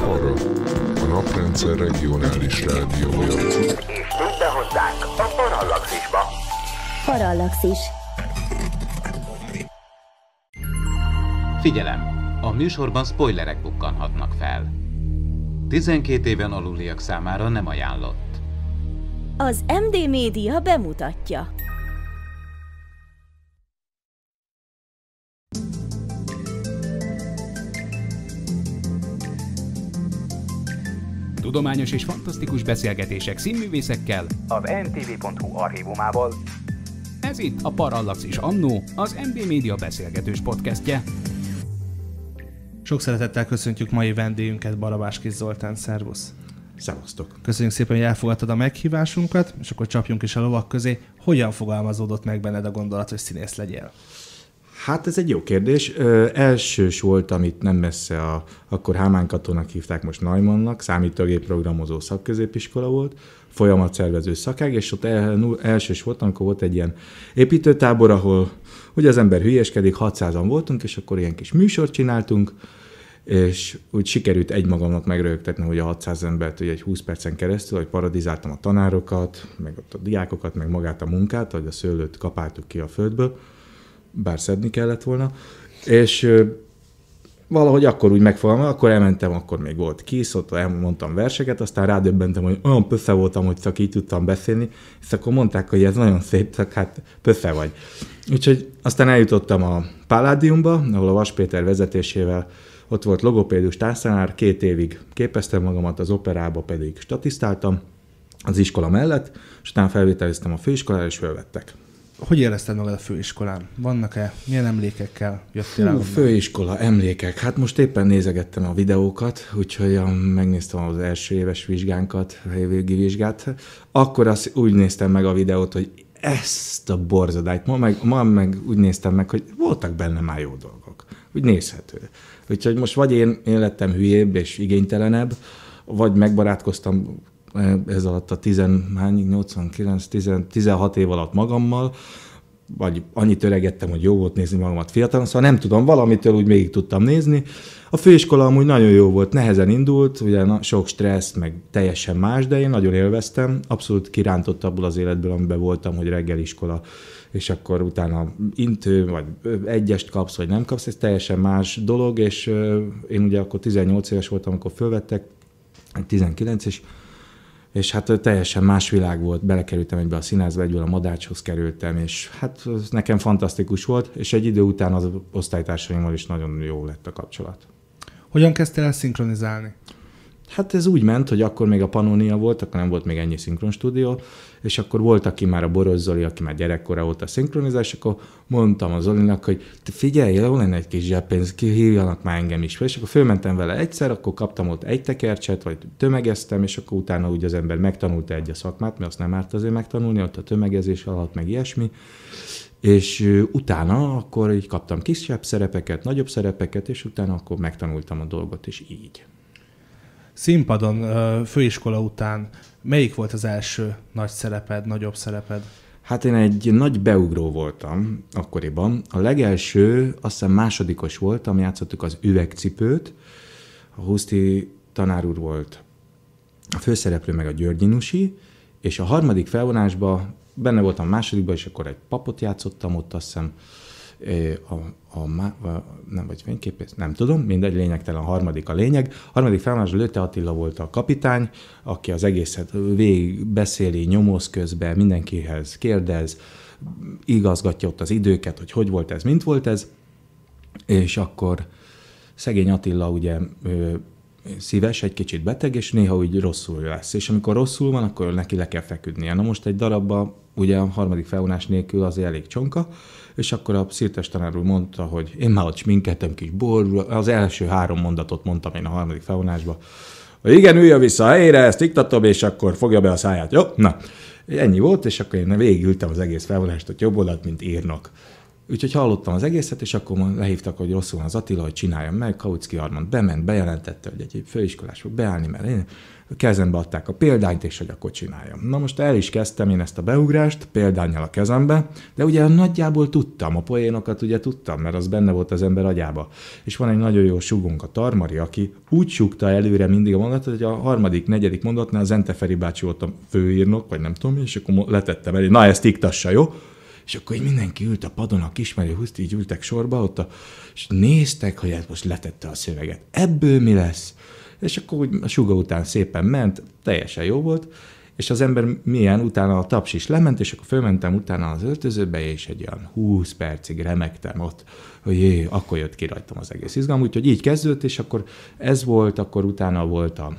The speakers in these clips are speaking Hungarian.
arra a Naprendszer regionális rádiója. És tűnj hozzánk a Parallaxisba. Parallaxis. Figyelem! A műsorban spoilerek bukkanhatnak fel. 12 éven aluliak számára nem ajánlott. Az MD Média bemutatja. tudományos és fantasztikus beszélgetések színművészekkel, az ntv.hu archívumával. Ez itt a Parallax és Annó, az MB Media beszélgetős podcastje. Sok szeretettel köszöntjük mai vendégünket, Barabás Kis Zoltán, szervusz! Szevasztok! Köszönjük szépen, hogy elfogadtad a meghívásunkat, és akkor csapjunk is a lovak közé. Hogyan fogalmazódott meg benned a gondolat, hogy színész legyél? Hát ez egy jó kérdés. Ö, elsős volt, amit nem messze a, akkor Hámán Katónak hívták, most Najmannak, számítógép programozó szakközépiskola volt, folyamatszervező szakág, és ott el, elsős volt, amikor volt egy ilyen építőtábor, ahol ugye az ember hülyeskedik, 600-an voltunk, és akkor ilyen kis műsort csináltunk, és úgy sikerült egymagamnak megrögtetni, hogy a 600 embert ugye egy 20 percen keresztül, hogy paradizáltam a tanárokat, meg ott a diákokat, meg magát a munkát, hogy a szőlőt kapáltuk ki a földből, bár szedni kellett volna, és valahogy akkor úgy megfogalmam, akkor elmentem, akkor még volt kész, ott elmondtam verseket, aztán rádöbbentem, hogy olyan pösze voltam, hogy csak így tudtam beszélni, és akkor mondták, hogy ez nagyon szép, csak hát pösze vagy. Úgyhogy aztán eljutottam a Páládiumba, ahol a Vas Péter vezetésével ott volt logopédus társzánár, két évig képeztem magamat, az operába pedig statisztáltam az iskola mellett, és utána felvételiztem a főiskolára, és felvettek hogy érezted magad a főiskolán? Vannak-e? Milyen emlékekkel jöttél el? Főiskola, emlékek. Hát most éppen nézegettem a videókat, úgyhogy um, megnéztem az első éves vizsgánkat, a évvégi vizsgát. Akkor azt úgy néztem meg a videót, hogy ezt a borzadályt, ma meg, ma meg úgy néztem meg, hogy voltak benne már jó dolgok. Úgy nézhető. Úgyhogy most vagy én, én lettem hülyébb és igénytelenebb, vagy megbarátkoztam ez alatt a 10, 89, 10, 16 év alatt magammal, vagy annyit öregettem, hogy jó volt nézni magamat fiatalon, szóval nem tudom, valamitől úgy még tudtam nézni. A főiskola amúgy nagyon jó volt, nehezen indult, ugye sok stressz, meg teljesen más, de én nagyon élveztem, abszolút kirántott abból az életből, amiben voltam, hogy reggel iskola, és akkor utána intő, vagy egyest kapsz, vagy nem kapsz, ez teljesen más dolog, és én ugye akkor 18 éves voltam, amikor fölvettek, 19, és és hát teljesen más világ volt, belekerültem egybe a színházba, egyből a madácshoz kerültem, és hát ez nekem fantasztikus volt, és egy idő után az osztálytársaimmal is nagyon jó lett a kapcsolat. Hogyan kezdtél el szinkronizálni? Hát ez úgy ment, hogy akkor még a Pannonia volt, akkor nem volt még ennyi szinkronstúdió, és akkor volt, aki már a Boros Zoli, aki már gyerekkora óta szinkronizás, akkor mondtam az Zolinak, hogy figyelj, jó lenne egy kis zsebpénz, kihívjanak már engem is. És akkor fölmentem vele egyszer, akkor kaptam ott egy tekercset, vagy tömegeztem, és akkor utána úgy az ember megtanulta egy a szakmát, mert azt nem árt azért megtanulni, ott a tömegezés alatt, meg ilyesmi. És utána akkor így kaptam kisebb szerepeket, nagyobb szerepeket, és utána akkor megtanultam a dolgot, és így. Színpadon, főiskola után, melyik volt az első nagy szereped, nagyobb szereped? Hát én egy nagy beugró voltam akkoriban. A legelső, azt hiszem másodikos voltam, játszottuk az üvegcipőt. A Huszti tanár úr volt a főszereplő, meg a Györgyinusi, és a harmadik felvonásban benne voltam másodikban, és akkor egy papot játszottam ott, azt hiszem, a, a, a, nem vagy fényképész, nem tudom, mindegy, lényegtelen a harmadik a lényeg. A harmadik felmásoló Lőte Attila volt a kapitány, aki az egészet végig beszéli, nyomoz közben, mindenkihez kérdez, igazgatja ott az időket, hogy hogy volt ez, mint volt ez, és akkor szegény Attila ugye szíves, egy kicsit beteg, és néha úgy rosszul lesz. És amikor rosszul van, akkor neki le kell feküdnie. Na most egy darabba, ugye a harmadik felvonás nélkül az elég csonka, és akkor a szirtes tanár úr mondta, hogy én már ott sminkeltem kis borul, az első három mondatot mondtam én a harmadik felvonásba, hogy igen, üljön vissza a helyére, ezt iktatom, és akkor fogja be a száját. Jó, na, ennyi volt, és akkor én végigültem az egész felvonást, hogy jobb oldalt, mint írnak. Úgyhogy hallottam az egészet, és akkor lehívtak, hogy rosszul van az Attila, hogy csináljam meg. Kautsky Armand bement, bejelentette, hogy egy főiskolás fog beállni, mert én kezembe adták a példányt, és hogy akkor csináljam. Na most el is kezdtem én ezt a beugrást, példányjal a kezembe, de ugye nagyjából tudtam, a poénokat ugye tudtam, mert az benne volt az ember agyába. És van egy nagyon jó sugunk, a Tarmari, aki úgy sugta előre mindig a mondatot, hogy a harmadik, negyedik mondatnál Enteferi bácsi volt a főírnok, vagy nem tudom, és akkor letettem elé, na ezt iktassa, jó? És akkor így mindenki ült a padon, a kismerő húzt, így ültek sorba ott, a, és néztek, hogy hát most letette a szöveget. Ebből mi lesz? És akkor úgy a suga után szépen ment, teljesen jó volt, és az ember milyen, utána a taps is lement, és akkor fölmentem utána az öltözőbe, és egy olyan 20 percig remektem ott, hogy jé, akkor jött ki rajtam az egész izgalom, úgyhogy így kezdődött, és akkor ez volt, akkor utána volt a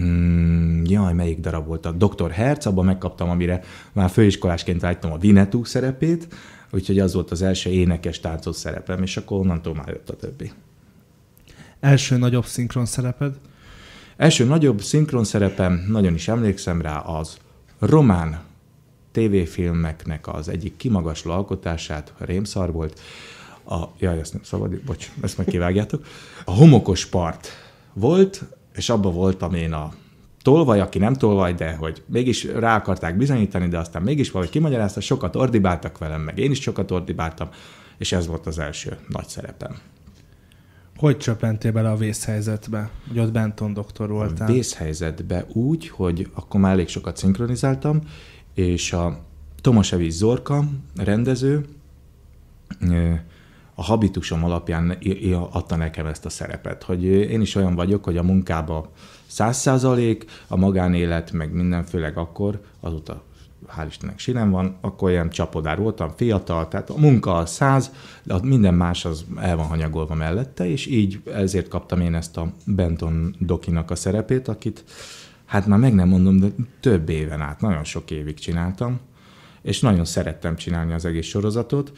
Mm, jaj, melyik darab volt a Dr. Herz, abban megkaptam, amire már főiskolásként vágytam a Vinetú szerepét, úgyhogy az volt az első énekes táncos szerepem, és akkor onnantól már jött a többi. Első nagyobb szinkron szereped? Első nagyobb szinkron szerepem, nagyon is emlékszem rá, az román tévéfilmeknek az egyik kimagasló alkotását, Rémszar volt, a, jaj, ezt nem szabad, bocs, ezt meg kivágjátok, a homokos part volt, és abba voltam én a tolvaj, aki nem tolvaj, de hogy mégis rá akarták bizonyítani, de aztán mégis valahogy kimagyarázta, sokat ordibáltak velem, meg én is sokat ordibáltam, és ez volt az első nagy szerepem. Hogy csöppentél bele a vészhelyzetbe, hogy ott Benton doktor voltál? A vészhelyzetbe úgy, hogy akkor már elég sokat szinkronizáltam, és a Tomasevics Zorka, rendező, a habitusom alapján adta nekem ezt a szerepet, hogy én is olyan vagyok, hogy a munkába száz százalék, a magánélet, meg minden, főleg akkor, azóta hál' Istennek sinem van, akkor ilyen csapodár voltam, fiatal, tehát a munka a száz, de minden más az el van hanyagolva mellette, és így ezért kaptam én ezt a Benton Dokinak a szerepét, akit hát már meg nem mondom, de több éven át, nagyon sok évig csináltam, és nagyon szerettem csinálni az egész sorozatot,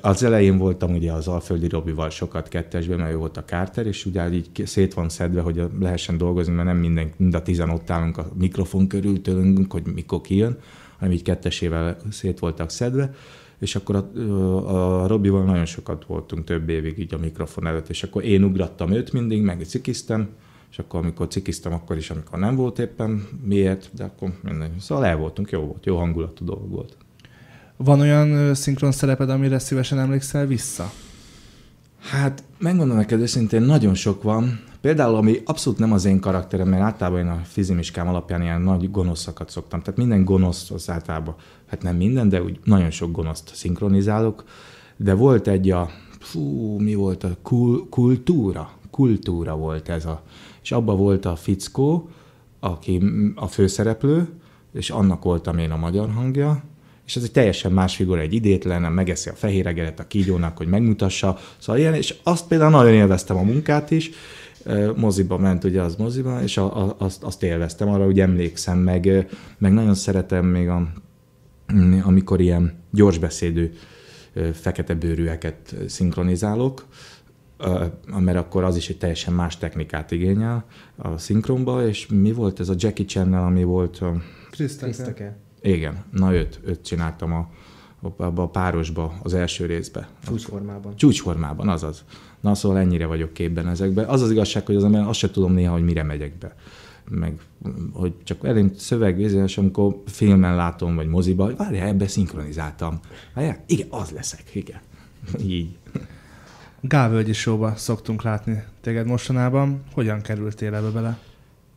az elején voltam ugye az Alföldi Robival sokat kettesben, mert ő volt a kárter, és ugye így szét van szedve, hogy lehessen dolgozni, mert nem minden, mind a tizen ott állunk a mikrofon körül tőlünk, hogy mikor kijön, hanem így kettesével szét voltak szedve, és akkor a, a, a Robival nagyon sokat voltunk több évig így a mikrofon előtt, és akkor én ugrattam őt mindig, meg cikiztem, és akkor amikor cikiztem, akkor is, amikor nem volt éppen miért, de akkor minden. Szóval el voltunk, jó volt, jó hangulatú dolog volt. Van olyan szinkron szereped, amire szívesen emlékszel vissza? Hát, megmondom neked őszintén, nagyon sok van. Például, ami abszolút nem az én karakterem, mert általában én a fizimiskám alapján ilyen nagy gonoszakat szoktam. Tehát minden gonosz az általában, hát nem minden, de úgy nagyon sok gonoszt szinkronizálok. De volt egy a, fú, mi volt a kul, kultúra? Kultúra volt ez a. És abba volt a fickó, aki a főszereplő, és annak voltam én a magyar hangja, és ez egy teljesen más figura, egy idétlen, megeszi a fehéregeret a kígyónak, hogy megmutassa, szóval ilyen, és azt például nagyon élveztem a munkát is, moziba ment, ugye az moziba, és a, a, azt, azt élveztem, arra úgy emlékszem, meg, meg nagyon szeretem még a, amikor ilyen gyorsbeszédű fekete bőrűeket szinkronizálok, mert akkor az is egy teljesen más technikát igényel a szinkronba, és mi volt ez a Jackie chan ami volt? Krisztake. Igen, na őt, őt csináltam a, a párosba, az első részbe. Csúcsformában. Csúcsformában, azaz. Na szóval ennyire vagyok képben ezekben. Az az igazság, hogy az ember azt sem tudom néha, hogy mire megyek be. Meg, hogy csak elém szöveg, és amikor filmen látom, vagy moziba, hogy várjál, ebbe szinkronizáltam. Várjál, igen, az leszek, igen. Így. Gávölgyi showba szoktunk látni téged mostanában. Hogyan kerültél ebbe bele?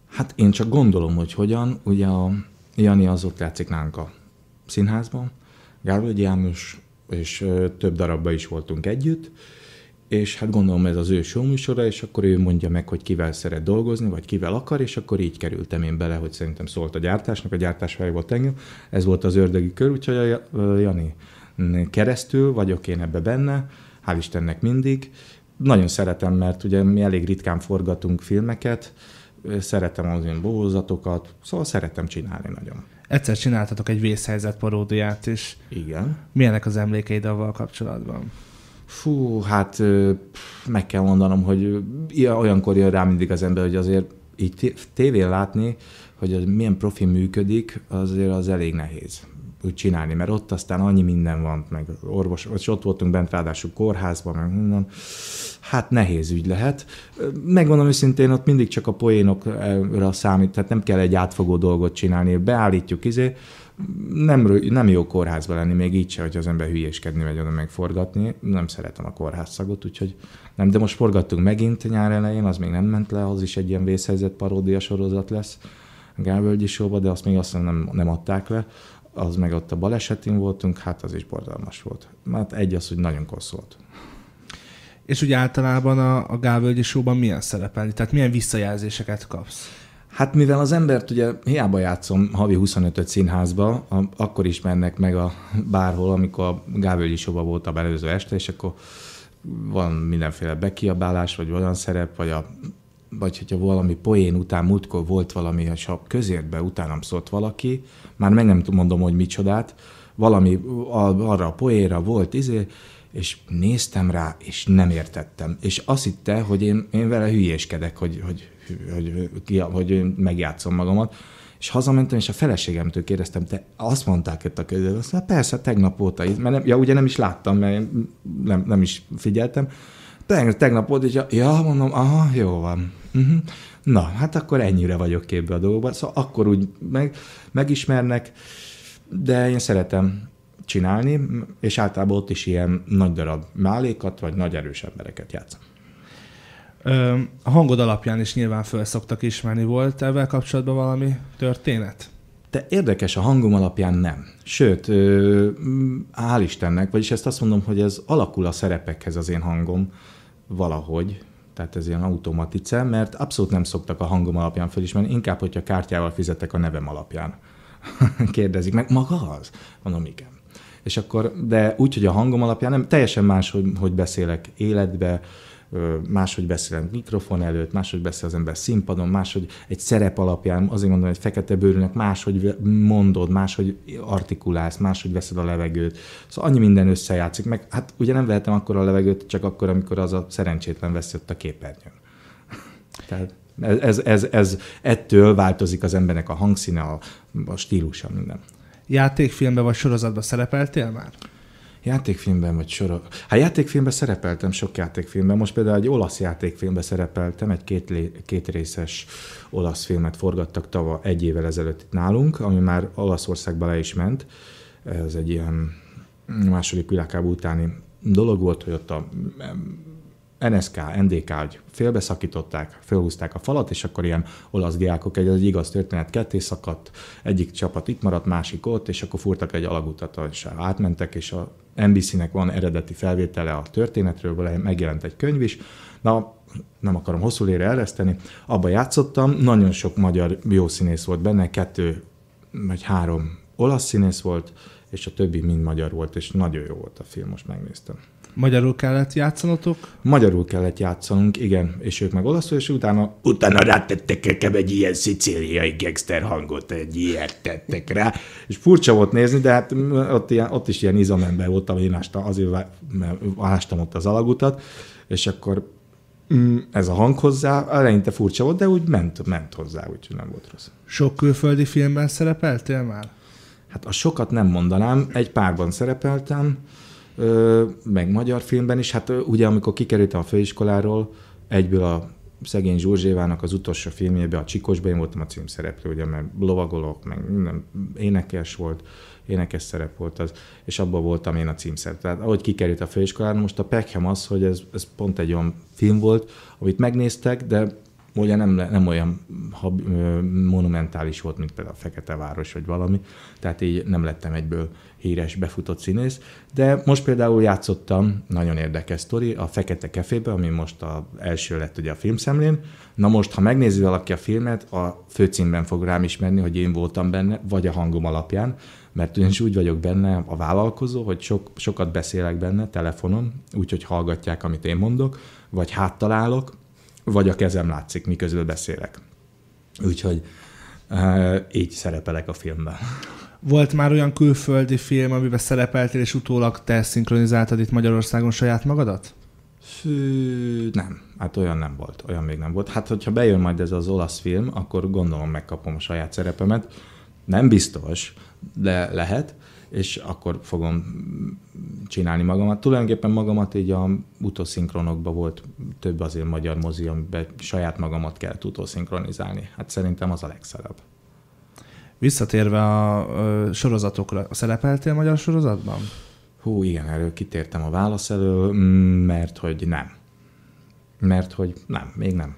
Hát én csak gondolom, hogy hogyan. Ugye a Jani az ott játszik nálunk a színházban, Gárvölgyi János, és több darabban is voltunk együtt, és hát gondolom ez az ő show műsora, és akkor ő mondja meg, hogy kivel szeret dolgozni, vagy kivel akar, és akkor így kerültem én bele, hogy szerintem szólt a gyártásnak, a gyártás fel volt engem. Ez volt az ördögi kör, úgyhogy a Jani keresztül vagyok én ebbe benne, hál' Istennek mindig. Nagyon szeretem, mert ugye mi elég ritkán forgatunk filmeket, szeretem az én bohózatokat, szóval szeretem csinálni nagyon. Egyszer csináltatok egy vészhelyzet paródiát is. Igen. Milyenek az emlékeid avval kapcsolatban? Fú, hát meg kell mondanom, hogy olyankor jön rá mindig az ember, hogy azért így tévén látni, hogy az milyen profi működik, azért az elég nehéz úgy csinálni, mert ott aztán annyi minden van, meg orvos, és ott voltunk bent ráadásul kórházban, meg minden, hát nehéz ügy lehet. Megmondom őszintén, ott mindig csak a poénokra számít, tehát nem kell egy átfogó dolgot csinálni, beállítjuk izé, nem, nem jó kórházba lenni, még így se, hogy az ember hülyéskedni megy oda megforgatni. Nem szeretem a kórházszagot, úgyhogy nem. De most forgattunk megint nyár elején, az még nem ment le, az is egy ilyen vészhelyzet paródia sorozat lesz Gálvölgyi sóba, de azt még azt nem, nem adták le, az meg ott a balesetén voltunk, hát az is borzalmas volt. Hát egy az, hogy nagyon kosz volt. És úgy általában a, a Gálvölgyi sóban milyen szerepelni? Tehát milyen visszajelzéseket kapsz? Hát mivel az embert ugye hiába játszom havi 25-öt színházba, a, akkor is mennek meg a bárhol, amikor a Gávölgyi Soba volt a belőző este, és akkor van mindenféle bekiabálás, vagy olyan szerep, vagy a vagy hogyha valami poén után múltkor volt valami, és a közértbe utánam szólt valaki, már meg nem mondom, hogy micsodát, valami arra a poéra volt, izé, és néztem rá, és nem értettem. És azt hitte, hogy én, én vele hülyéskedek, hogy, hogy, hogy, hogy, hogy megjátszom magamat. És hazamentem, és a feleségemtől kérdeztem, te azt mondták itt a közül, azt mondta, persze, tegnap óta, mert nem, ja, ugye nem is láttam, mert nem, nem is figyeltem. Tegnap, tegnap volt, és ja, mondom, aha, jó van. Uh-huh. Na, hát akkor ennyire vagyok képbe a dolgokban. Szóval akkor úgy meg, megismernek, de én szeretem csinálni, és általában ott is ilyen nagy darab málékat, vagy nagy erős embereket játszom. Ö, a hangod alapján is nyilván föl szoktak ismerni. Volt ebben kapcsolatban valami történet? De érdekes, a hangom alapján nem. Sőt, ö, hál' Istennek, vagyis ezt azt mondom, hogy ez alakul a szerepekhez az én hangom valahogy, tehát ez ilyen automatice, mert abszolút nem szoktak a hangom alapján felismerni, inkább, hogyha kártyával fizetek a nevem alapján. Kérdezik meg, maga az? Mondom, igen. És akkor, de úgy, hogy a hangom alapján nem, teljesen más, hogy, hogy beszélek életbe, máshogy beszél a mikrofon előtt, máshogy beszél az ember színpadon, máshogy egy szerep alapján, azért mondom, hogy fekete bőrűnek máshogy mondod, máshogy artikulálsz, máshogy veszed a levegőt. Szóval annyi minden összejátszik, meg hát ugye nem vehetem akkor a levegőt, csak akkor, amikor az a szerencsétlen vesz ott a képernyőn. Tehát ez, ez, ez, ez, ettől változik az embernek a hangszíne, a, a stílusa, minden. Játékfilmbe vagy sorozatba szerepeltél már? játékfilmben vagy sor. Hát játékfilmben szerepeltem, sok játékfilmben. Most például egy olasz játékfilmben szerepeltem, egy két, lé... két részes olasz filmet forgattak tava egy évvel ezelőtt itt nálunk, ami már Olaszországba le is ment. Ez egy ilyen második világháború utáni dolog volt, hogy ott a NSK, NDK, hogy félbeszakították, fölhúzták a falat, és akkor ilyen olasz diákok, egy, egy igaz történet ketté szakadt, egyik csapat itt maradt, másik ott, és akkor furtak egy alagutat, és átmentek, és a NBC-nek van eredeti felvétele a történetről, megjelent egy könyv is. Na, nem akarom hosszú lére elreszteni, abba játszottam, nagyon sok magyar jó színész volt benne, kettő vagy három olasz színész volt, és a többi mind magyar volt, és nagyon jó volt a film, most megnéztem. Magyarul kellett játszanotok? Magyarul kellett játszanunk, igen, és ők meg olaszul, és utána... Utána rátettek nekem egy ilyen szicíliai gangster hangot, egy ilyet tettek rá, és furcsa volt nézni, de hát ott, ilyen, ott is ilyen izomember voltam, én ástam, azért mert ástam ott az alagutat, és akkor ez a hang hozzá, eleinte furcsa volt, de úgy ment, ment hozzá, úgyhogy nem volt rossz. Sok külföldi filmben szerepeltél már? Hát a sokat nem mondanám, egy párban szerepeltem, meg magyar filmben is. Hát ugye, amikor kikerültem a főiskoláról, egyből a szegény Zsuzsévának az utolsó filmjében, a Csikosba én voltam a címszereplő, ugye, mert lovagolok, meg minden énekes volt, énekes szerep volt az, és abban voltam én a címszer. Tehát ahogy kikerült a főiskolára, most a Peckham az, hogy ez, ez pont egy olyan film volt, amit megnéztek, de ugye nem, nem olyan ha, monumentális volt, mint például a Fekete Város vagy valami, tehát így nem lettem egyből híres, befutott színész, de most például játszottam, nagyon érdekes sztori, a Fekete Kefébe, ami most a első lett ugye a filmszemlén, na most, ha megnézi valaki a filmet, a főcímben fog rám ismerni, hogy én voltam benne, vagy a hangom alapján, mert ugyanis úgy vagyok benne a vállalkozó, hogy sok, sokat beszélek benne telefonon, úgyhogy hallgatják, amit én mondok, vagy háttalálok, vagy a kezem látszik, miközben beszélek. Úgyhogy eh, így szerepelek a filmben. Volt már olyan külföldi film, amiben szerepeltél, és utólag te szinkronizáltad itt Magyarországon saját magadat? Fű, nem, hát olyan nem volt, olyan még nem volt. Hát, hogyha bejön majd ez az olasz film, akkor gondolom megkapom a saját szerepemet. Nem biztos, de lehet, és akkor fogom csinálni magamat. Tulajdonképpen magamat így a utószinkronokban volt több azért magyar mozi, amiben saját magamat kell utószinkronizálni. Hát szerintem az a legszerebb. Visszatérve a ö, sorozatokra, szerepeltél magyar sorozatban? Hú, igen, erről kitértem a válasz elől, mm, mert hogy nem. Mert hogy nem, még nem.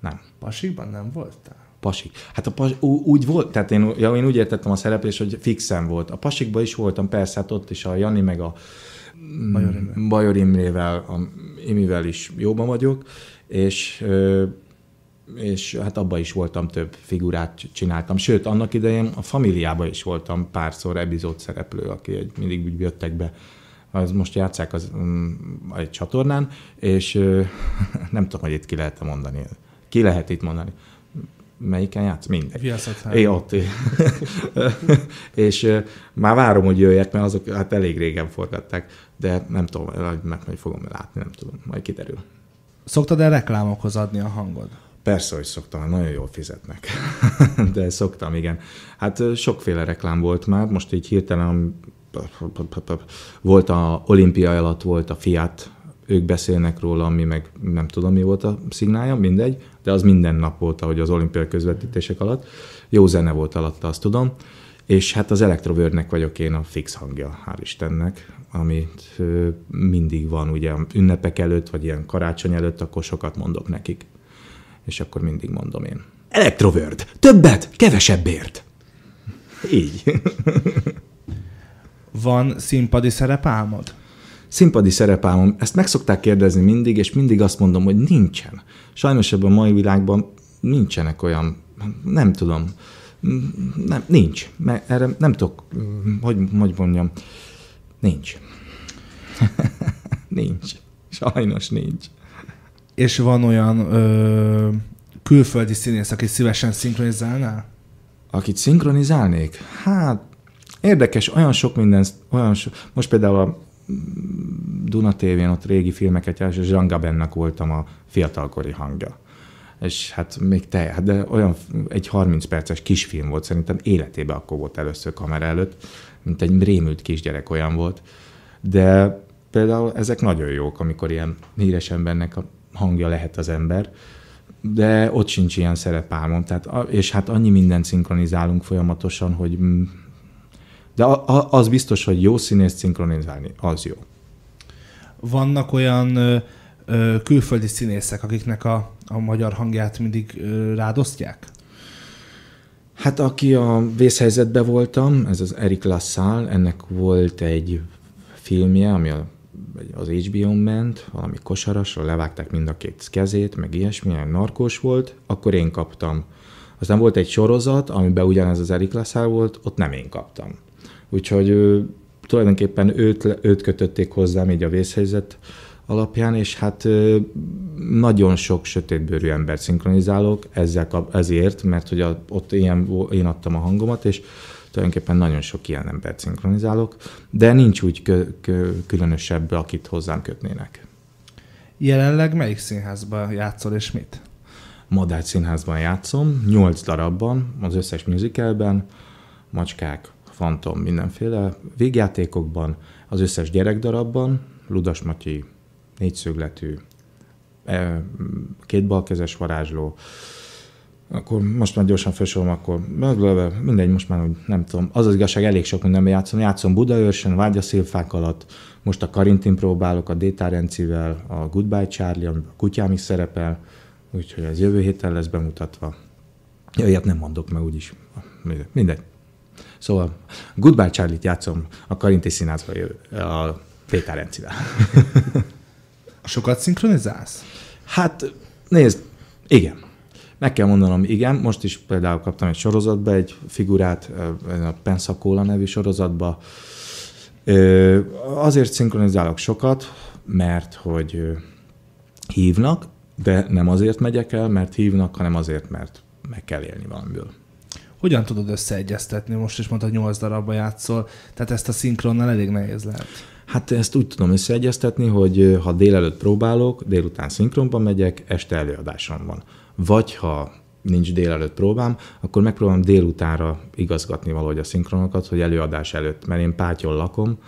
Nem. Pasikban nem voltál? Pasik. Hát a pas, úgy volt, tehát én, ja, én úgy értettem a szereplés, hogy fixen volt. A Pasikban is voltam, persze, hát ott is a Jani meg a mm, Bajor, Imre. Bajor Imrével, a Imivel is jóban vagyok, és és hát abban is voltam több figurát csináltam. Sőt, annak idején a familiában is voltam párszor epizód szereplő, aki egy, mindig úgy jöttek be az most játszák az, um, egy csatornán, és nem tudom, hogy itt ki lehet mondani. Ki lehet itt mondani? melyiken játsz? Mindegy. Viaszat É, ott. és már várom, hogy jöjjek, mert azok hát elég régen forgatták, de nem tudom, meg majd fogom látni, nem tudom, majd kiderül. szoktad el reklámokhoz adni a hangod? Persze, hogy szoktam, nagyon jól fizetnek. de szoktam, igen. Hát sokféle reklám volt már, most így hirtelen volt a olimpia alatt volt a Fiat ők beszélnek róla, ami meg nem tudom mi volt a szignálja, mindegy, de az minden nap volt, ahogy az olimpiai közvetítések alatt. Jó zene volt alatta, azt tudom. És hát az elektrovörnek vagyok én a fix hangja, hál' Istennek, amit mindig van, ugye ünnepek előtt, vagy ilyen karácsony előtt, akkor sokat mondok nekik. És akkor mindig mondom én. Elektrovörd! Többet, kevesebbért! Így. van színpadi szerepálmod? színpadi szerepálmom, ezt meg szokták kérdezni mindig, és mindig azt mondom, hogy nincsen. Sajnos ebben a mai világban nincsenek olyan, nem tudom, nem, nincs. Mert erre nem tudok, hogy, hogy mondjam, nincs. nincs. Sajnos nincs. És van olyan ö, külföldi színész, aki szívesen szinkronizálnál? Akit szinkronizálnék? Hát, érdekes, olyan sok minden, olyan so, most például a Duna tv ott régi filmeket jár, és Jean Bennak voltam a fiatalkori hangja. És hát még te, hát de olyan egy 30 perces kisfilm volt, szerintem életében akkor volt először kamera előtt, mint egy rémült kisgyerek olyan volt. De például ezek nagyon jók, amikor ilyen híres embernek a hangja lehet az ember, de ott sincs ilyen szerepálmom. Tehát, és hát annyi mindent szinkronizálunk folyamatosan, hogy de az biztos, hogy jó színész szinkronizálni, az jó. Vannak olyan ö, külföldi színészek, akiknek a, a magyar hangját mindig ö, rádosztják? Hát aki a vészhelyzetben voltam, ez az Eric Lassal, ennek volt egy filmje, ami a, az hbo ment, valami kosarasra, levágták mind a két kezét, meg ilyesmi, narkós volt, akkor én kaptam. Aztán volt egy sorozat, amiben ugyanez az Eric Lassal volt, ott nem én kaptam úgyhogy ő, tulajdonképpen őt, őt kötötték hozzám így a vészhelyzet alapján, és hát nagyon sok sötétbőrű embert szinkronizálok ezzel, ezért, mert hogy ott ilyen, én adtam a hangomat, és tulajdonképpen nagyon sok ilyen embert szinkronizálok, de nincs úgy kö, kö, különösebb, akit hozzám kötnének. Jelenleg melyik színházban játszol és mit? Madár színházban játszom, nyolc darabban, az összes musicalben, Macskák, Fantom, mindenféle végjátékokban, az összes gyerekdarabban, Ludas Matyi, négyszögletű, e, két balkezes varázsló, akkor most már gyorsan felsorolom, akkor mindegy, most már úgy nem tudom. Az az igazság, elég sok minden játszom. Játszom a szilfák alatt, most a Karintin próbálok, a Rencivel, a Goodbye Charlie, a kutyám is szerepel, úgyhogy ez jövő héten lesz bemutatva. Jaj, nem mondok meg úgyis. Mindegy. Szóval Goodbye Charlie-t játszom a Karinti színházba a Péter Rencivel. Sokat szinkronizálsz? Hát nézd, igen. Meg kell mondanom, igen. Most is például kaptam egy sorozatba egy figurát, a Pensacola nevű sorozatba. Azért szinkronizálok sokat, mert hogy hívnak, de nem azért megyek el, mert hívnak, hanem azért, mert meg kell élni valamiből hogyan tudod összeegyeztetni? Most is hogy nyolc darabba játszol, tehát ezt a szinkronnal elég nehéz lehet. Hát ezt úgy tudom összeegyeztetni, hogy ha délelőtt próbálok, délután szinkronban megyek, este előadásom van. Vagy ha nincs délelőtt próbám, akkor megpróbálom délutánra igazgatni valahogy a szinkronokat, hogy előadás előtt, mert én pátyol lakom,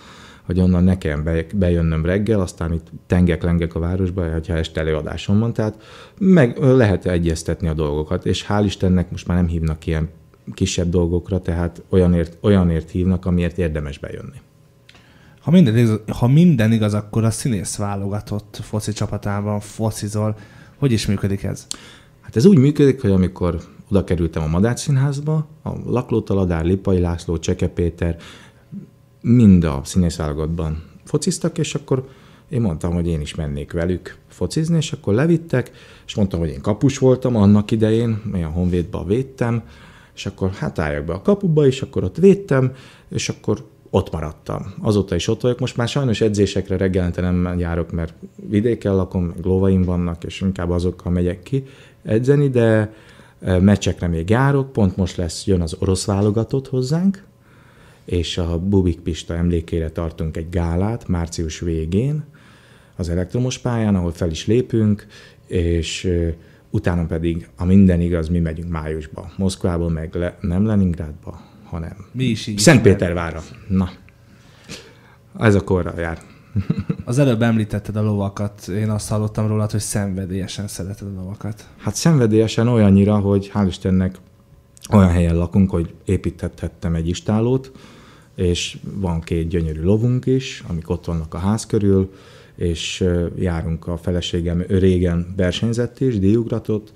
hogy onnan nekem bejönnöm reggel, aztán itt tengek lengek a városba, hogyha este előadásom van, tehát meg lehet egyeztetni a dolgokat, és hál' Istennek most már nem hívnak ilyen kisebb dolgokra, tehát olyanért, olyanért hívnak, amiért érdemes bejönni. Ha minden, igaz, ha minden igaz, akkor a színész válogatott foci csapatában focizol. Hogy is működik ez? Hát ez úgy működik, hogy amikor oda kerültem a Madács Színházba, a Lakló Taladár, Lipai László, Cseke Péter, mind a válogatban fociztak, és akkor én mondtam, hogy én is mennék velük focizni, és akkor levittek, és mondtam, hogy én kapus voltam annak idején, a honvédba védtem, és akkor hát álljak be a kapuba, és akkor ott védtem, és akkor ott maradtam. Azóta is ott vagyok. Most már sajnos edzésekre reggelente nem járok, mert vidéken lakom, lovaim vannak, és inkább azokkal megyek ki edzeni, de e, meccsekre még járok. Pont most lesz, jön az orosz válogatott hozzánk, és a Bubik Pista emlékére tartunk egy gálát március végén az elektromos pályán, ahol fel is lépünk, és e, utána pedig, a minden igaz, mi megyünk májusba. Moszkvába, meg le, nem Leningrádba, hanem mi is így Szentpétervára. Na, ez a korra jár. Az előbb említetted a lovakat, én azt hallottam róla, hogy szenvedélyesen szereted a lovakat. Hát szenvedélyesen olyannyira, hogy hál' Istennek olyan helyen lakunk, hogy építethettem egy istálót, és van két gyönyörű lovunk is, amik ott vannak a ház körül, és járunk a feleségem, ő régen versenyzett is, díjugratott,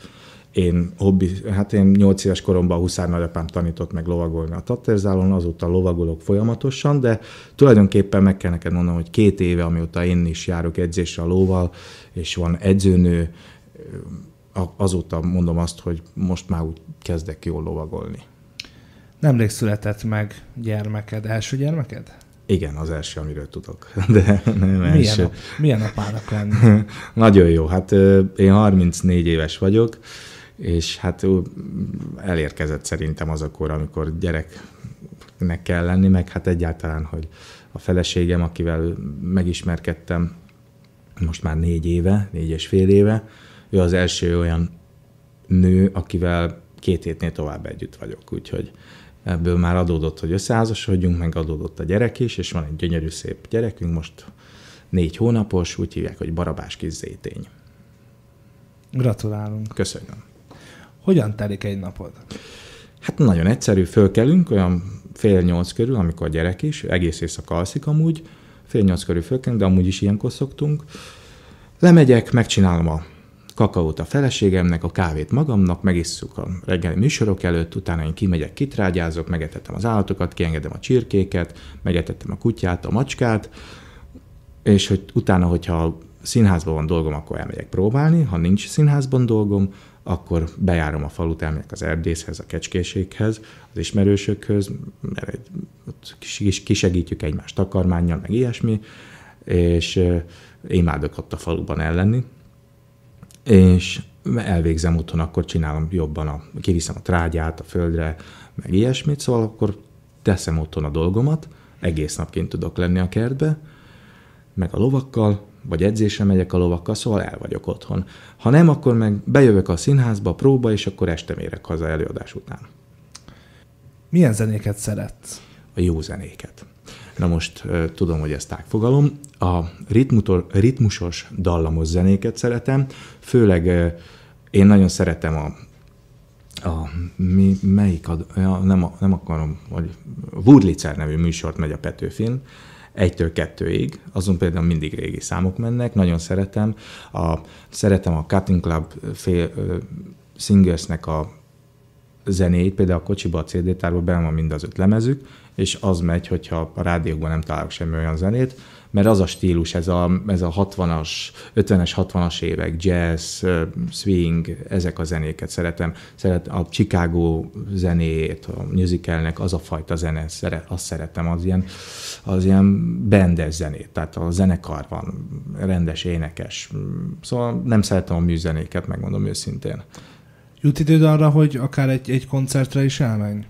én hobbi, hát én 8 éves koromban a Huszár nagyapám tanított meg lovagolni a Tatterzálon, azóta lovagolok folyamatosan, de tulajdonképpen meg kell neked mondanom, hogy két éve, amióta én is járok edzésre a lóval, és van edzőnő, azóta mondom azt, hogy most már úgy kezdek jól lovagolni. Nemrég született meg gyermeked, első gyermeked? Igen, az első, amiről tudok. De nem milyen első. Nap, milyen napának lenni? Nagyon jó. Hát én 34 éves vagyok, és hát elérkezett szerintem az a kor, amikor gyereknek kell lenni, meg hát egyáltalán, hogy a feleségem, akivel megismerkedtem most már négy éve, négy és fél éve, ő az első olyan nő, akivel két hétnél tovább együtt vagyok, úgyhogy ebből már adódott, hogy összeházasodjunk, meg adódott a gyerek is, és van egy gyönyörű szép gyerekünk, most négy hónapos, úgy hívják, hogy Barabás kis zétény. Gratulálunk. Köszönöm. Hogyan telik egy napod? Hát nagyon egyszerű, fölkelünk, olyan fél nyolc körül, amikor a gyerek is, egész éjszaka alszik amúgy, fél nyolc körül fölkelünk, de amúgy is ilyenkor szoktunk. Lemegyek, megcsinálom a kakaót a feleségemnek, a kávét magamnak, megisszuk a reggeli műsorok előtt, utána én kimegyek, kitrágyázok, megetettem az állatokat, kiengedem a csirkéket, megetettem a kutyát, a macskát, és hogy utána, hogyha színházban van dolgom, akkor elmegyek próbálni, ha nincs színházban dolgom, akkor bejárom a falut, elmegyek az erdészhez, a kecskéséghez, az ismerősökhöz, mert ott kisegítjük egymást takarmányjal, meg ilyesmi, és imádok ott a faluban ellenni, és elvégzem otthon, akkor csinálom jobban, a, kiviszem a trágyát a földre, meg ilyesmit, szóval akkor teszem otthon a dolgomat, egész napként tudok lenni a kertbe, meg a lovakkal, vagy edzésre megyek a lovakkal, szóval el vagyok otthon. Ha nem, akkor meg bejövök a színházba, a próba, és akkor este mérek haza előadás után. Milyen zenéket szeretsz? A jó zenéket. Na most tudom, hogy ez tágfogalom. A ritmutor, ritmusos dallamos zenéket szeretem, főleg én nagyon szeretem a a, mi, melyik ad, ja, nem, a, nem akarom, hogy Woodlicer nevű műsort megy a Petőfin, egytől kettőig, azon például mindig régi számok mennek, nagyon szeretem. A, szeretem a Cutting Club fél, ö, Singersnek a zenét, például a kocsiba, a CD-tárba benne van mind az öt lemezük, és az megy, hogyha a rádiókban nem találok semmi olyan zenét, mert az a stílus, ez a, ez a 60-as, 50-es, 60-as évek, jazz, swing, ezek a zenéket szeretem. Szeret a Chicago zenét a musicalnek az a fajta zene, szeret, azt szeretem, az ilyen, az ilyen bendes zenét, tehát a zenekar van, rendes énekes. Szóval nem szeretem a műzenéket, megmondom őszintén. Jut időd arra, hogy akár egy, egy koncertre is elmenj?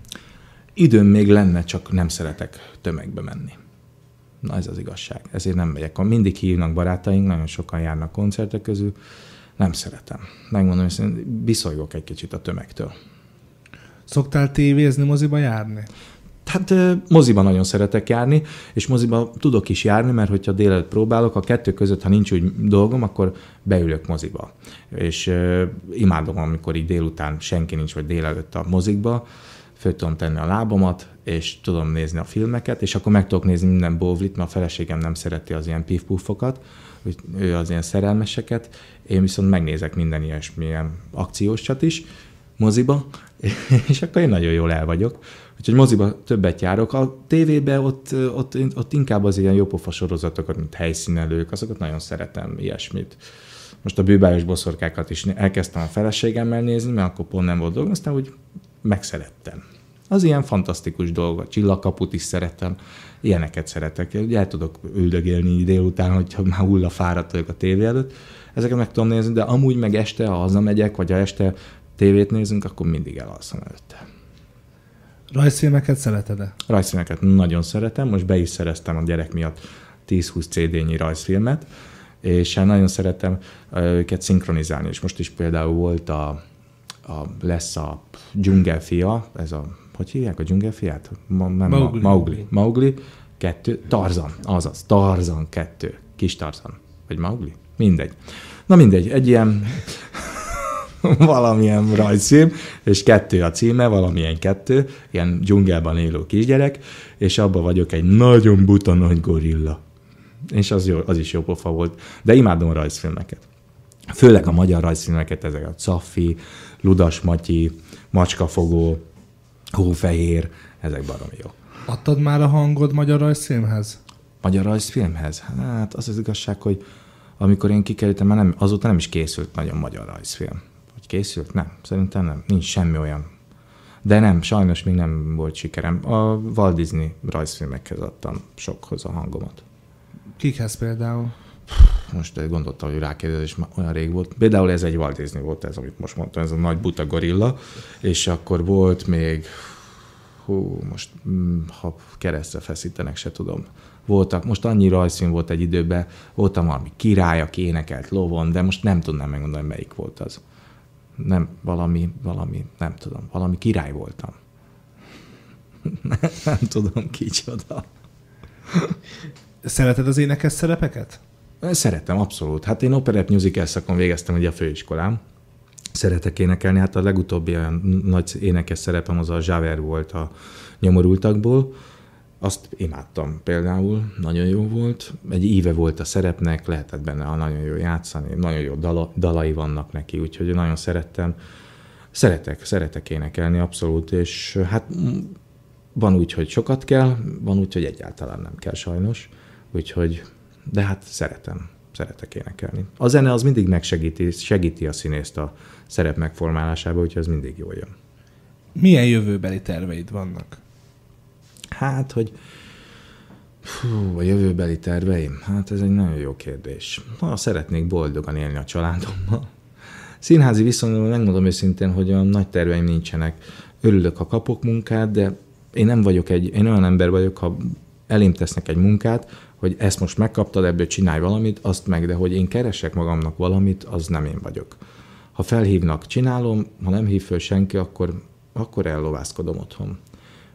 időm még lenne, csak nem szeretek tömegbe menni. Na ez az igazság. Ezért nem megyek. Mindig hívnak barátaink, nagyon sokan járnak koncertek közül. Nem szeretem. Megmondom, hogy viszolygok egy kicsit a tömegtől. Szoktál tévézni, moziba járni? Hát moziban nagyon szeretek járni, és moziban tudok is járni, mert hogyha délelőtt próbálok, a kettő között, ha nincs úgy dolgom, akkor beülök moziba. És uh, imádom, amikor így délután senki nincs, vagy délelőtt a mozikba, föl tudom tenni a lábamat, és tudom nézni a filmeket, és akkor meg tudok nézni minden bóvlit, mert a feleségem nem szereti az ilyen pifpuffokat, ő az ilyen szerelmeseket, én viszont megnézek minden ilyesmilyen akciósat is moziba, és akkor én nagyon jól el vagyok. Úgyhogy moziba többet járok. A tévében ott, ott, ott inkább az ilyen jópofa sorozatokat, mint helyszínelők, azokat nagyon szeretem, ilyesmit. Most a bűbályos boszorkákat is elkezdtem a feleségemmel nézni, mert akkor pont nem volt dolgom, aztán úgy megszerettem az ilyen fantasztikus a Csillagkaput is szeretem, ilyeneket szeretek. Ugye el tudok üldögélni délután, hogyha már hulla fáradt vagyok a tévé előtt. Ezeket meg tudom nézni, de amúgy meg este, ha hazamegyek, vagy ha este tévét nézünk, akkor mindig elalszom előtte. Rajzfilmeket szereted-e? Rajzfilmeket nagyon szeretem. Most be is szereztem a gyerek miatt 10-20 CD-nyi rajzfilmet, és hát nagyon szeretem őket szinkronizálni. És most is például volt a, a lesz a dzsungelfia, ez a hogy hívják a dzsungelfiát? Ma, nem, Maugli. Maugli. Maugli kettő, Tarzan, azaz, Tarzan kettő, kis Tarzan, vagy Maugli, mindegy. Na mindegy, egy ilyen valamilyen rajzfilm, és kettő a címe, valamilyen kettő, ilyen dzsungelben élő kisgyerek, és abba vagyok egy nagyon buta nagy gorilla. És az, jó, az is jó pofa volt. De imádom rajzfilmeket. Főleg a magyar rajzfilmeket, ezek a Caffi, Ludas Matyi, Macskafogó, hófehér, ezek baromi jó. Adtad már a hangod magyar rajzfilmhez? Magyar rajzfilmhez? Hát az az igazság, hogy amikor én kikerültem, már nem, azóta nem is készült nagyon magyar rajzfilm. Hogy készült? Nem. Szerintem nem. Nincs semmi olyan. De nem, sajnos még nem volt sikerem. A Walt Disney rajzfilmekhez adtam sokhoz a hangomat. Kikhez például? most gondoltam, hogy rákérdez, és már olyan rég volt. Például ez egy Walt Disney volt, ez, amit most mondtam, ez a nagy buta gorilla, és akkor volt még, hú, most mm, ha keresztre feszítenek, se tudom. Voltak, most annyi rajzfilm volt egy időben, voltam valami király, aki énekelt lovon, de most nem tudnám megmondani, melyik volt az. Nem, valami, valami, nem tudom, valami király voltam. nem, nem tudom kicsoda. Szereted az énekes szerepeket? Szeretem, abszolút. Hát én operett musical szakon végeztem ugye a főiskolám. Szeretek énekelni, hát a legutóbbi olyan nagy énekes szerepem az a Javer volt a nyomorultakból. Azt imádtam például, nagyon jó volt. Egy íve volt a szerepnek, lehetett benne a nagyon jó játszani, nagyon jó dala, dalai vannak neki, úgyhogy nagyon szerettem. Szeretek, szeretek énekelni, abszolút, és hát van úgy, hogy sokat kell, van úgy, hogy egyáltalán nem kell sajnos, úgyhogy de hát szeretem, szeretek énekelni. A zene az mindig megsegíti, segíti a színészt a szerep megformálásába, úgyhogy az mindig jól jön. Milyen jövőbeli terveid vannak? Hát, hogy Hú, a jövőbeli terveim? Hát ez egy nagyon jó kérdés. Na, szeretnék boldogan élni a családommal. Színházi viszonyul, megmondom őszintén, hogy olyan nagy terveim nincsenek. Örülök, ha kapok munkát, de én nem vagyok egy, én olyan ember vagyok, ha elém tesznek egy munkát, hogy ezt most megkaptad, ebből csinálj valamit, azt meg, de hogy én keresek magamnak valamit, az nem én vagyok. Ha felhívnak, csinálom, ha nem hív föl senki, akkor, akkor ellovászkodom otthon.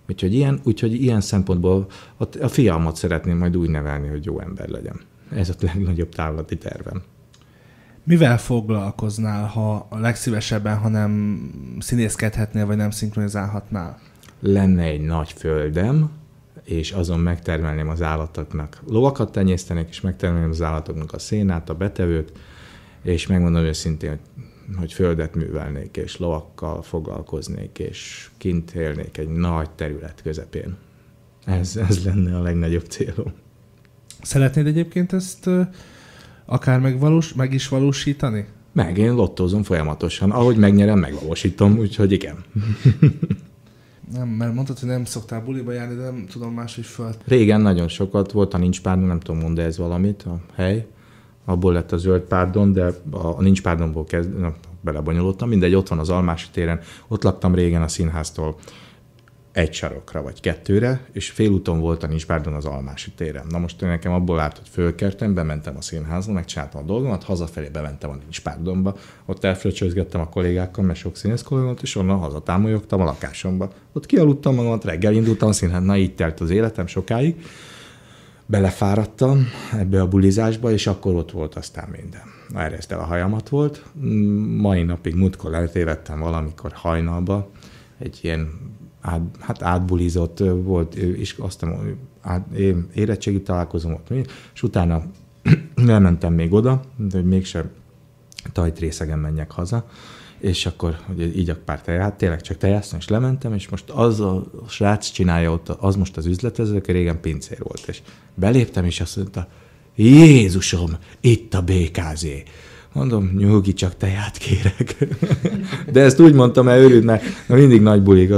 Úgyhogy ilyen, úgyhogy ilyen szempontból a, a fiamat szeretném majd úgy nevelni, hogy jó ember legyen. Ez a legnagyobb távlati tervem. Mivel foglalkoznál, ha a legszívesebben, ha nem színészkedhetnél, vagy nem szinkronizálhatnál? Lenne egy nagy földem, és azon megtermelném az állatoknak. Lovakat tenyésztenek, és megtermelném az állatoknak a szénát, a betevőt, és megmondom őszintén, hogy földet művelnék, és lovakkal foglalkoznék, és kint élnék egy nagy terület közepén. Ez, ez lenne a legnagyobb célom. Szeretnéd egyébként ezt akár megvalós, meg is valósítani? Meg, én lottozom folyamatosan. Ahogy megnyerem, megvalósítom, úgyhogy igen. nem, mert mondtad, hogy nem szoktál buliba járni, de nem tudom máshogy föl. Régen nagyon sokat volt, a nincs párdon, nem tudom, mondani ez valamit a hely. Abból lett a zöld párdon, de a, a nincs párdonból kezd, na, belebonyolódtam, mindegy, ott van az Almási téren, ott laktam régen a színháztól egy sarokra vagy kettőre, és félúton volt a Nisbárdon az Almási téren. Na most én nekem abból állt, hogy fölkertem, bementem a színházba, megcsináltam a dolgomat, hazafelé bementem a Nisbárdonba, ott elfröccsözgettem a kollégákkal, mert sok színész kollégát, és onnan hazatámolyogtam a lakásomba. Ott kialudtam magamat, reggel indultam a színház, na így telt az életem sokáig. Belefáradtam ebbe a bulizásba, és akkor ott volt aztán minden. Errezt el a hajamat volt. Mm, mai napig múltkor eltévedtem valamikor hajnalba, egy ilyen át, hát átbulizott volt, és aztán át, érettségi találkozom volt, és utána elmentem még oda, de mégsem tajt részegen menjek haza, és akkor hogy így pár teját, tényleg csak tejáztam, és lementem, és most az a srác csinálja ott, az most az üzletező, aki régen pincér volt, és beléptem, és azt mondta, Jézusom, itt a BKZ. Mondom, nyugi, csak teját kérek. De ezt úgy mondtam, mert őrült, mert mindig nagy buli,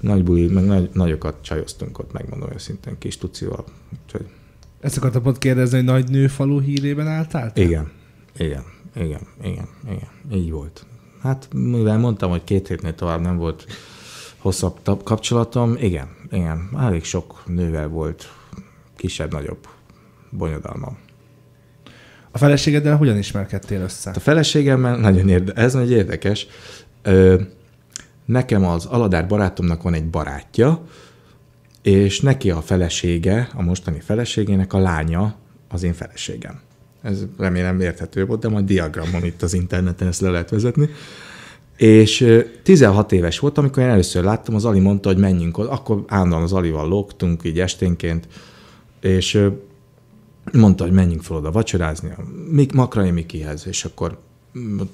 nagy buli, meg nagy, nagyokat csajoztunk ott, megmondom őszintén, kis tucival. Úgyhogy... Ezt akartam pont kérdezni, hogy nagy nőfalú hírében álltál? Igen, igen, igen, igen, igen, így volt. Hát, mivel mondtam, hogy két hétnél tovább nem volt hosszabb kapcsolatom, igen, igen, elég sok nővel volt kisebb-nagyobb bonyodalmam. A feleségeddel hogyan ismerkedtél össze? Hát a feleségemmel nagyon érdekes, ez nagyon érdekes. Ö, nekem az Aladár barátomnak van egy barátja, és neki a felesége, a mostani feleségének a lánya az én feleségem. Ez remélem érthető volt, de majd diagramon itt az interneten ezt le lehet vezetni. És 16 éves volt, amikor én először láttam, az Ali mondta, hogy menjünk oda. Akkor állandóan az Alival lógtunk, így esténként, és mondta, hogy menjünk fel oda vacsorázni a Mik, Makrai Mikihez, és akkor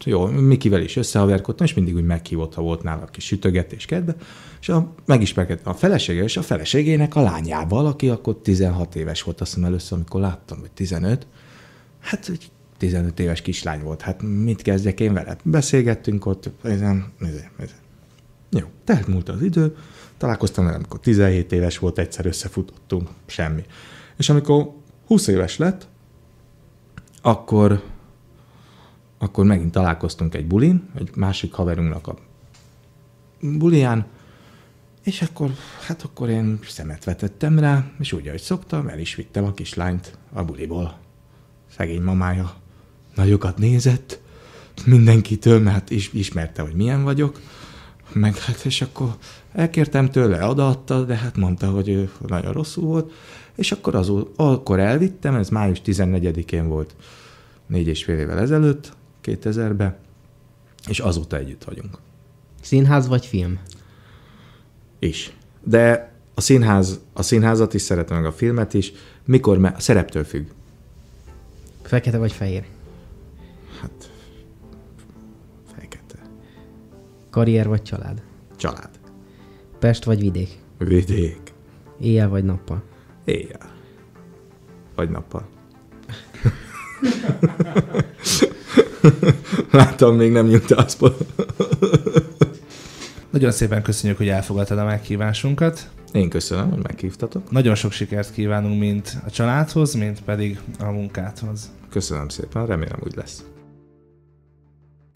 jó, Mikivel is összehaverkodtam, és mindig úgy meghívott, ha volt nála kis sütögetés kedve, és a, megismerkedtem a felesége és a feleségének a lányával, aki akkor 16 éves volt, azt hiszem először, amikor láttam, hogy 15, hát egy 15 éves kislány volt, hát mit kezdjek én vele? Beszélgettünk ott, ezen, ezen, ezen. Jó, tehát múlt az idő, találkoztam vele, amikor 17 éves volt, egyszer összefutottunk, semmi. És amikor 20 éves lett, akkor, akkor megint találkoztunk egy bulin, egy másik haverunknak a bulián, és akkor, hát akkor én szemet vetettem rá, és úgy, ahogy szoktam, el is vittem a kislányt a buliból. Szegény mamája nagyokat nézett, mindenkitől, mert is, ismerte, hogy milyen vagyok, meg hát, és akkor elkértem tőle, odaadta, de hát mondta, hogy ő nagyon rosszul volt, és akkor, az, akkor elvittem, ez május 14-én volt, négy és fél évvel ezelőtt, 2000-ben, és azóta együtt vagyunk. Színház vagy film? Is. De a, színház, a színházat is szeretem, meg a filmet is. Mikor? Me- a szereptől függ. Fekete vagy fehér? Hát, fekete. Karrier vagy család? Család. Pest vagy vidék? Vidék. Éjjel vagy nappal? Éjjel. Vagy nappal. Láttam, még nem nyugtászból. Nagyon szépen köszönjük, hogy elfogadtad a meghívásunkat. Én köszönöm, hogy meghívtatok. Nagyon sok sikert kívánunk mind a családhoz, mind pedig a munkáthoz. Köszönöm szépen, remélem úgy lesz.